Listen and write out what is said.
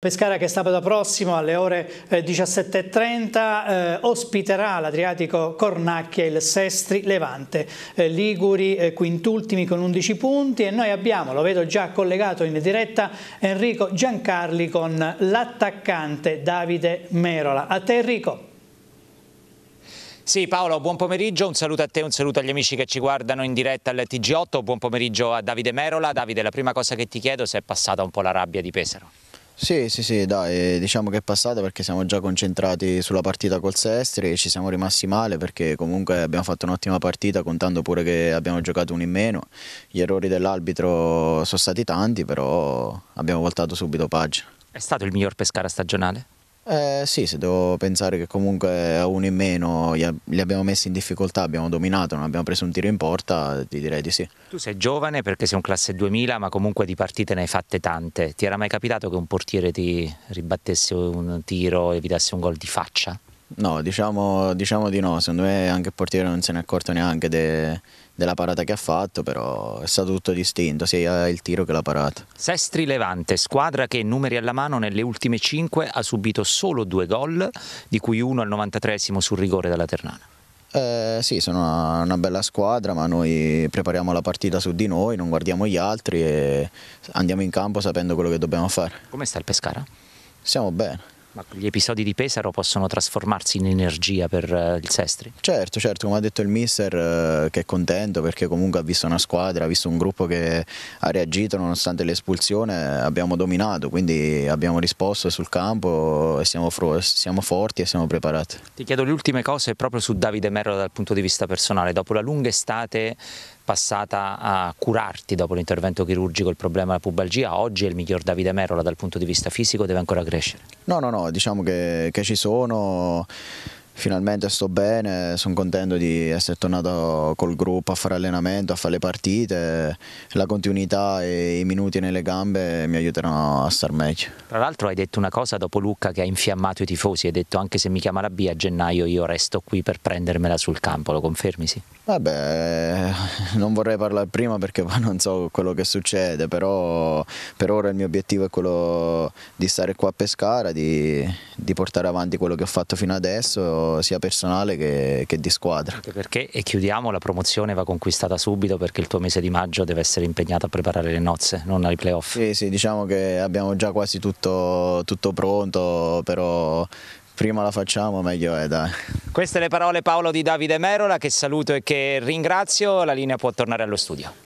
Pescara che sabato prossimo alle ore 17.30 eh, eh, ospiterà l'Adriatico Cornacchia il Sestri Levante, eh, Liguri eh, quintultimi con 11 punti e noi abbiamo, lo vedo già collegato in diretta, Enrico Giancarli con l'attaccante Davide Merola. A te Enrico. Sì Paolo, buon pomeriggio, un saluto a te, un saluto agli amici che ci guardano in diretta al TG8, buon pomeriggio a Davide Merola. Davide, la prima cosa che ti chiedo se è passata un po' la rabbia di Pesaro. Sì, sì, sì, dai, diciamo che è passata perché siamo già concentrati sulla partita col Sestri e ci siamo rimasti male perché comunque abbiamo fatto un'ottima partita contando pure che abbiamo giocato un in meno. Gli errori dell'arbitro sono stati tanti, però abbiamo voltato subito pagina. È stato il miglior Pescara stagionale? Eh, sì, se devo pensare che comunque a uno in meno li abbiamo messi in difficoltà, abbiamo dominato, non abbiamo preso un tiro in porta, ti direi di sì. Tu sei giovane perché sei un classe 2000, ma comunque di partite ne hai fatte tante. Ti era mai capitato che un portiere ti ribattesse un tiro, e vi evitasse un gol di faccia? No, diciamo, diciamo, di no, secondo me anche il portiere non se ne è accorto neanche de, della parata che ha fatto, però è stato tutto distinto, sia il tiro che la parata. Sestri Levante, squadra che numeri alla mano nelle ultime 5 ha subito solo due gol, di cui uno al 93 sul rigore dalla Ternana. Eh, sì, sono una, una, bella squadra, ma noi prepariamo la partita su di noi, non guardiamo gli altri e andiamo in campo sapendo quello che dobbiamo fare. Come sta il Pescara? Siamo bene. Ma gli episodi di Pesaro possono trasformarsi in energia per eh, il Sestri? Certo, certo, come ha detto il mister eh, che è contento perché comunque ha visto una squadra, ha visto un gruppo che ha reagito nonostante l'espulsione, abbiamo dominato, quindi abbiamo risposto sul campo e siamo, siamo forti e siamo preparati. Ti chiedo le ultime cose proprio su Davide Merlo dal punto di vista personale, dopo la lunga estate passata a curarti dopo l'intervento chirurgico il problema della pubalgia, oggi è il miglior Davide Merola dal punto di vista fisico, deve ancora crescere? No, no, no, diciamo che, che ci sono finalmente sto bene, sono contento di essere tornato col gruppo a fare allenamento, a fare le partite, la continuità e i minuti nelle gambe mi aiuteranno a star meglio. Tra l'altro hai detto una cosa dopo Lucca che ha infiammato i tifosi, hai detto anche se mi chiama la B a gennaio io resto qui per prendermela sul campo, lo confermi sì? Vabbè, non vorrei parlare prima perché poi non so quello che succede, però per ora il mio obiettivo è quello di stare qua a Pescara, di, di portare avanti quello che ho fatto fino adesso sia personale che, che di squadra. Anche perché, e chiudiamo, la promozione va conquistata subito perché il tuo mese di maggio deve essere impegnato a preparare le nozze, non ai playoff. Sì, sì, diciamo che abbiamo già quasi tutto, tutto pronto, però prima la facciamo meglio è dai. Queste le parole Paolo di Davide Merola che saluto e che ringrazio, la linea può tornare allo studio.